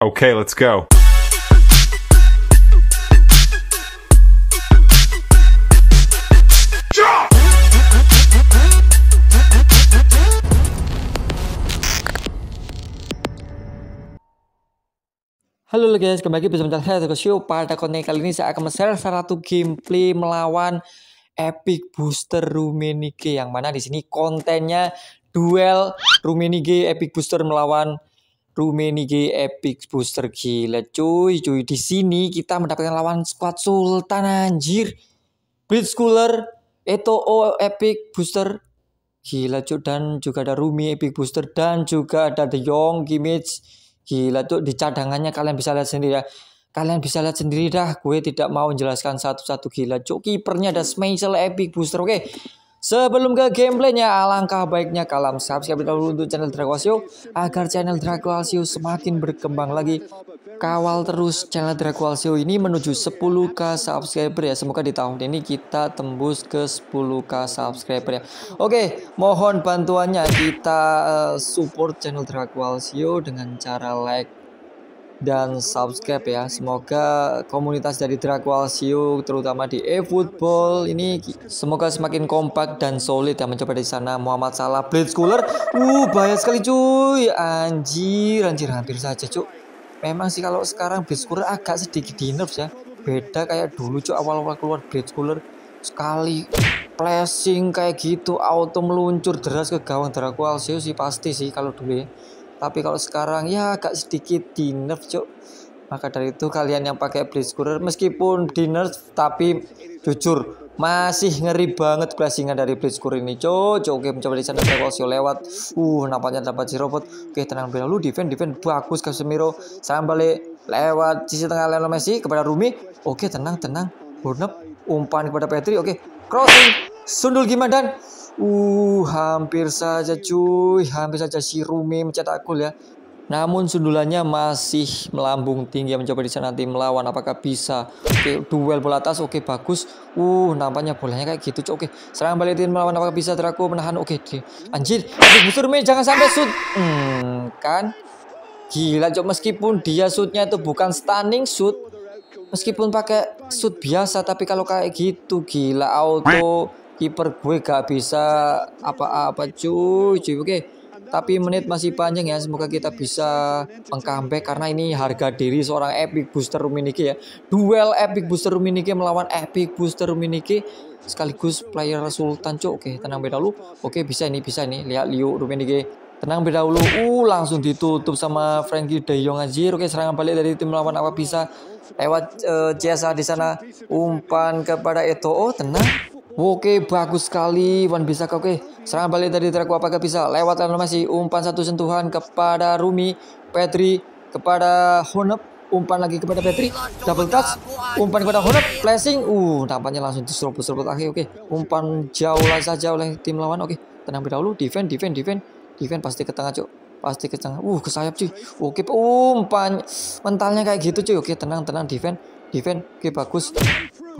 Okay, let's go. Halo guys, kembali lagi bersama channel saya Show. Pada konten kali ini saya akan men-share salah satu gameplay melawan Epic Booster Rumenige yang mana di sini kontennya duel Rumenige Epic Booster melawan Rumenige epic booster gila cuy cuy di sini kita mendapatkan lawan squad Sultan anjir Blitzcooler Eto'o epic booster gila cuy dan juga ada Rumi epic booster dan juga ada The Young Image gila tuh di cadangannya kalian bisa lihat sendiri ya kalian bisa lihat sendiri dah gue tidak mau menjelaskan satu-satu gila cuy kipernya ada smashel epic booster oke okay. Sebelum ke gameplaynya, alangkah baiknya kalian subscribe dahulu untuk channel Dragwasio agar channel Dragwasio semakin berkembang lagi. Kawal terus channel Dragwasio ini menuju 10k subscriber ya. Semoga di tahun ini kita tembus ke 10k subscriber ya. Oke, mohon bantuannya kita eh, support channel Dragwasio dengan cara like dan subscribe ya. Semoga komunitas dari Drakwalsio terutama di eFootball ini semoga semakin kompak dan solid ya mencoba di sana Muhammad Salah Blade Schooler. Uh bahaya sekali cuy. Anjir, anjir hampir saja cuy. Memang sih kalau sekarang Blade Schooler agak sedikit di nerf ya. Beda kayak dulu cuy awal-awal keluar Blade Schooler sekali flashing kayak gitu auto meluncur deras ke gawang Drakwalsio sih pasti sih kalau dulu ya tapi kalau sekarang ya agak sedikit di nerf cok maka dari itu kalian yang pakai blitz courier meskipun di nerf tapi jujur masih ngeri banget klasiknya dari Blitzkur ini cok cok oke mencoba di sana saya kalau lewat uh nampaknya dapat si robot oke tenang bela lu defend defend bagus Casemiro salam balik lewat sisi tengah Lionel Messi kepada Rumi oke tenang tenang burnup umpan kepada Petri oke crossing sundul gimana dan Uh, hampir saja cuy, hampir saja si Rumi mencetak gol ya. Namun sundulannya masih melambung tinggi mencoba di sana nanti melawan apakah bisa. Oke, duel bola atas oke bagus. Uh, nampaknya bolanya kayak gitu. cok. Oke, serang balikin melawan apakah bisa teraku menahan. Oke, di. anjir. Busur Me jangan sampai shoot. Hmm, kan gila cok meskipun dia shootnya itu bukan stunning shoot meskipun pakai shoot biasa tapi kalau kayak gitu gila auto kiper gue gak bisa apa-apa cuy cuy oke tapi menit masih panjang ya semoga kita bisa mengkambing karena ini harga diri seorang epic booster Ruminiki ya duel epic booster Ruminiki melawan epic booster Ruminiki sekaligus player Sultan cuy oke okay, tenang beda lu oke bisa ini bisa ini lihat Liu Ruminiki Tenang lebih dahulu. Uh, langsung ditutup sama Frankie De Jong anjir. Oke, serangan balik dari tim lawan apa bisa lewat uh, Jasa di sana. Umpan kepada Eto. Oh, tenang. Oke, bagus sekali Wan bisa kok. Oke, serangan balik dari Draco apakah bisa lewat masih umpan satu sentuhan kepada Rumi, Petri kepada Honep umpan lagi kepada Petri double touch umpan kepada Honep flashing uh tampaknya langsung diserobot-serobot akhir oke okay. umpan jauh saja oleh tim lawan oke okay. tenang dahulu defend defend defend event pasti ke tengah cuk pasti ke tengah uh ke sayap cuy oke umpan mentalnya kayak gitu cuy oke tenang tenang Defend, defend. oke bagus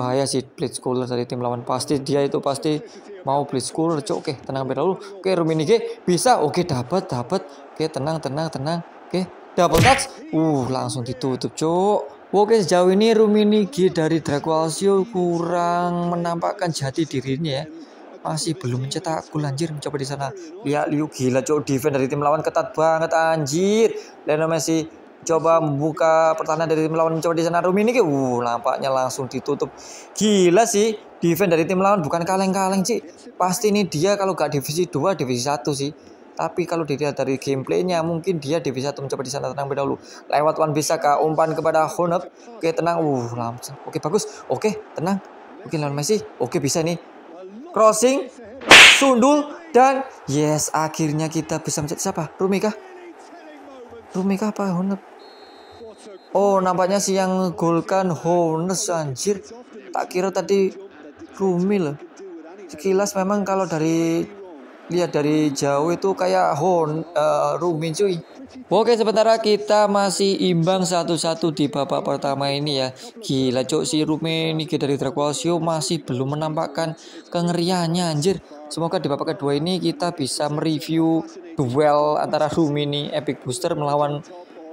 bahaya sih blitz cooler dari tim lawan pasti dia itu pasti mau blitz cooler cuy oke tenang dulu oke Ruminige bisa oke dapat dapat oke tenang tenang tenang oke double touch uh langsung ditutup cuy Oke sejauh ini Ruminigi dari Draco kurang menampakkan jati dirinya ya masih belum mencetak gol anjir mencoba di sana lihat Liu gila cowok defense dari tim lawan ketat banget anjir Lionel Messi coba membuka pertahanan dari tim lawan mencoba di sana Rumi ke uh nampaknya langsung ditutup gila sih defense dari tim lawan bukan kaleng-kaleng sih pasti ini dia kalau gak divisi 2 divisi 1 sih tapi kalau dilihat dari gameplaynya mungkin dia divisi 1 mencoba di sana tenang dahulu lewat one bisa ke umpan kepada honor oke tenang uh langsung oke bagus oke tenang oke lawan Messi oke bisa nih crossing, sundul, dan yes, akhirnya kita bisa mencetak siapa? Rumi kah? apa? Hunep. Oh, nampaknya sih yang golkan Hones anjir. Tak kira tadi Rumi loh. Sekilas memang kalau dari lihat dari jauh itu kayak horn uh, eh, rumin cuy. Oke sementara kita masih imbang satu-satu di babak pertama ini ya. Gila cok si Rumin Nike dari Dracualsio masih belum menampakkan kengeriannya anjir. Semoga di babak kedua ini kita bisa mereview duel antara Rumini Epic Booster melawan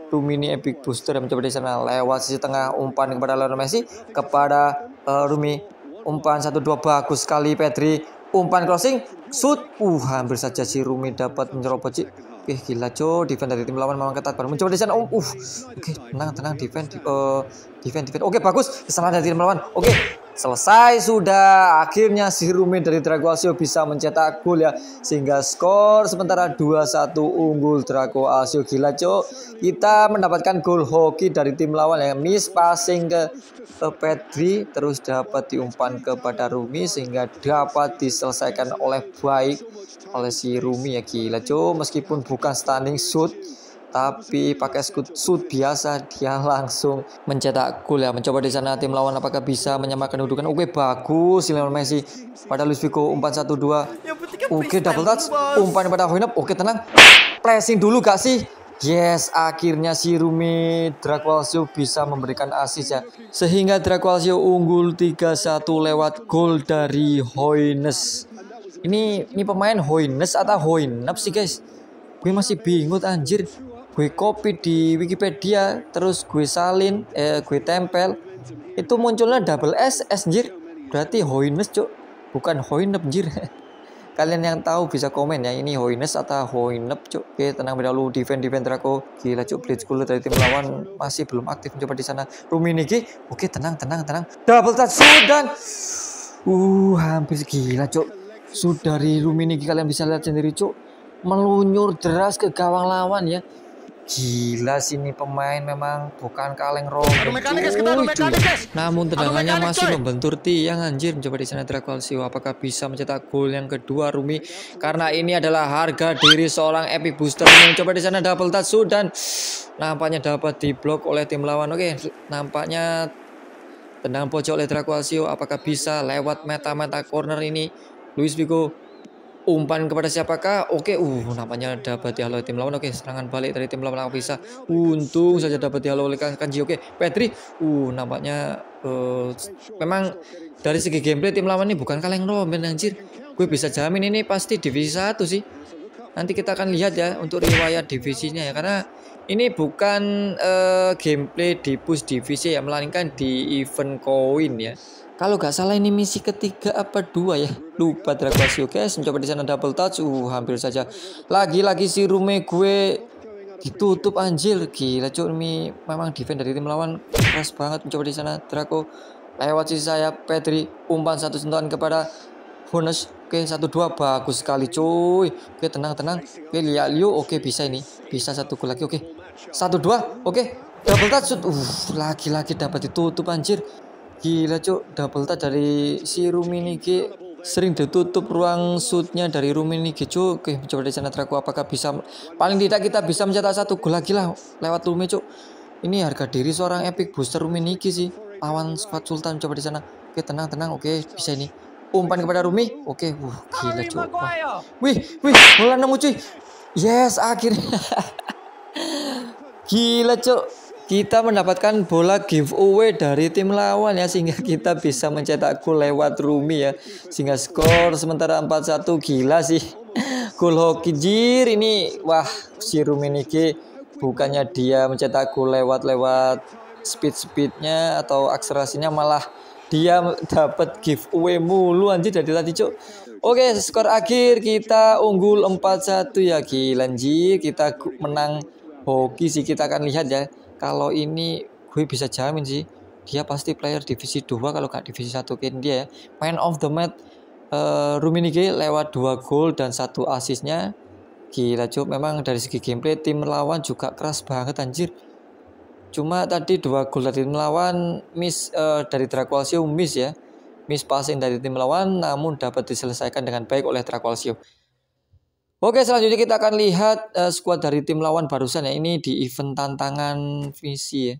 Rumini Epic Booster yang mencoba di sana lewat sisi tengah umpan kepada Lionel Messi kepada uh, Rumi umpan 1-2 bagus sekali Pedri umpan crossing shoot uh hampir saja si Rumi dapat menyerobot si Oke, eh, gila co defend dari tim lawan memang ketat banget mencoba di sana um uh oke okay, tenang tenang defend uh, defend defend oke okay, bagus kesalahan dari tim lawan oke okay. Selesai sudah, akhirnya si Rumi dari Draco Asio bisa mencetak gol ya sehingga skor sementara 2-1 unggul Draco Asio gila cok. Kita mendapatkan gol hoki dari tim lawan yang miss passing ke, ke Pedri terus dapat diumpan kepada Rumi sehingga dapat diselesaikan oleh baik oleh si Rumi ya gila cok meskipun bukan standing shoot tapi pakai skut, suit biasa dia langsung mencetak gol ya mencoba di sana tim lawan apakah bisa menyamakan kedudukan oke bagus Lionel Messi pada Luis Figo umpan 1 2 oke double touch umpan pada Hoinap oke tenang pressing dulu gak sih Yes, akhirnya si Rumi Drakwalsio bisa memberikan assist ya. Sehingga Drakwalsio unggul 3-1 lewat gol dari Hoynes. Ini ini pemain Hoynes atau Hoynep sih guys? Gue masih bingung anjir gue copy di Wikipedia terus gue salin eh, gue tempel itu munculnya double S S jir berarti hoines cok bukan hoinep jir kalian yang tahu bisa komen ya ini hoines atau hoinep cok oke tenang beda lu defend defend Draco gila cok blitz dulu dari tim lawan masih belum aktif mencoba di sana Ruminigi oke tenang tenang tenang double touch dan uh hampir gila cok sudah dari Ruminigi kalian bisa lihat sendiri cok melunyur deras ke gawang lawan ya Gila sini pemain memang bukan kaleng roh. Namun tendangannya masih membentur tiang anjir. Mencoba di sana Drakwal Siwa apakah bisa mencetak gol yang kedua Rumi? Karena ini adalah harga diri seorang Epic Booster. Coba di sana double tatsu dan Nampaknya dapat diblok oleh tim lawan. Oke, nampaknya tendang pojok oleh Drakwal Siwa apakah bisa lewat meta-meta corner ini? Luis Vigo umpan kepada siapakah? Oke, uh namanya dapat dihalau tim lawan. Oke, serangan balik dari tim lawan bisa. untung saja dapat dihalau oleh Kanji. Oke, Petri. Uh nampaknya uh, memang dari segi gameplay tim lawan ini bukan kaleng romen anjir. Gue bisa jamin ini pasti divisi satu sih. Nanti kita akan lihat ya untuk riwayat divisinya ya karena ini bukan uh, gameplay di push divisi ya melainkan di event koin ya kalau gak salah ini misi ketiga apa dua ya? Lupa Dragosio guys. Mencoba di sana double touch. Uh hampir saja. Lagi-lagi si Rume gue ditutup anjir. Gila cuy ini memang defense dari tim lawan keras banget. Mencoba di sana Draco lewat sisi saya Petri umpan satu sentuhan kepada Honus. Oke, satu dua bagus sekali cuy. Oke, tenang tenang. Oke, lihat Liu. Oke, bisa ini. Bisa satu gol lagi. Oke. Satu dua. Oke. Double touch. Uh, lagi-lagi dapat ditutup anjir. Gila cuk, double touch dari si Rumi niki sering ditutup ruang shootnya dari Niki cuk. Oke, coba di sana Traku apakah bisa paling tidak kita bisa mencetak satu gol lagi lah lewat Rumi cuk. Ini harga diri seorang epic booster Rumi niki sih. Lawan squad Sultan coba di sana. Oke, tenang tenang. Oke, bisa ini. Umpan kepada Rumi. Oke, wuh, gila cuk. Wah. Wih, wih, bola nemu cuy. Yes, akhirnya. gila cuk kita mendapatkan bola giveaway dari tim lawan ya sehingga kita bisa mencetak gol lewat Rumi ya sehingga skor sementara 4-1 gila sih gol hoki jir ini wah si Rumi ini bukannya dia mencetak gol lewat-lewat speed-speednya atau akselerasinya malah dia dapat giveaway mulu anjir dari tadi cuk oke skor akhir kita unggul 4-1 ya gila anjir kita menang hoki sih kita akan lihat ya kalau ini gue bisa jamin sih dia pasti player divisi 2 kalau gak divisi 1 kan dia ya. Man of the match uh, eh, Ruminige lewat dua gol dan satu asisnya gila cuy memang dari segi gameplay tim lawan juga keras banget anjir cuma tadi dua gol dari tim lawan miss uh, dari Dracualsio miss ya miss passing dari tim lawan namun dapat diselesaikan dengan baik oleh Dracualsio Oke, selanjutnya kita akan lihat uh, eh, skuad dari tim lawan barusan ya. Ini di event tantangan visi ya.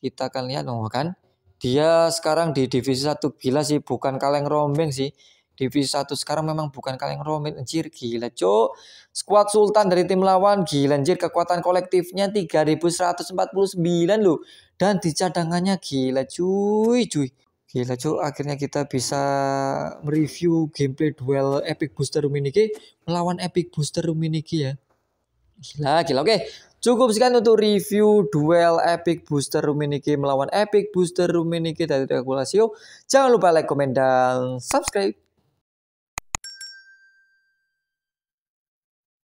Kita akan lihat oh kan. Dia sekarang di divisi satu gila sih, bukan kaleng rombeng sih. Divisi satu sekarang memang bukan kaleng rombeng, anjir gila, cok. Skuad Sultan dari tim lawan gila anjir kekuatan kolektifnya 3149 loh. Dan di cadangannya gila cuy cuy. Gila cu, akhirnya kita bisa mereview gameplay duel Epic Booster ruminiki melawan Epic Booster ruminiki ya. Gila, ah, gila. Oke, cukup sekian untuk review duel Epic Booster ruminiki melawan Epic Booster ruminiki dari Regulasio. Jangan lupa like, komen, dan subscribe.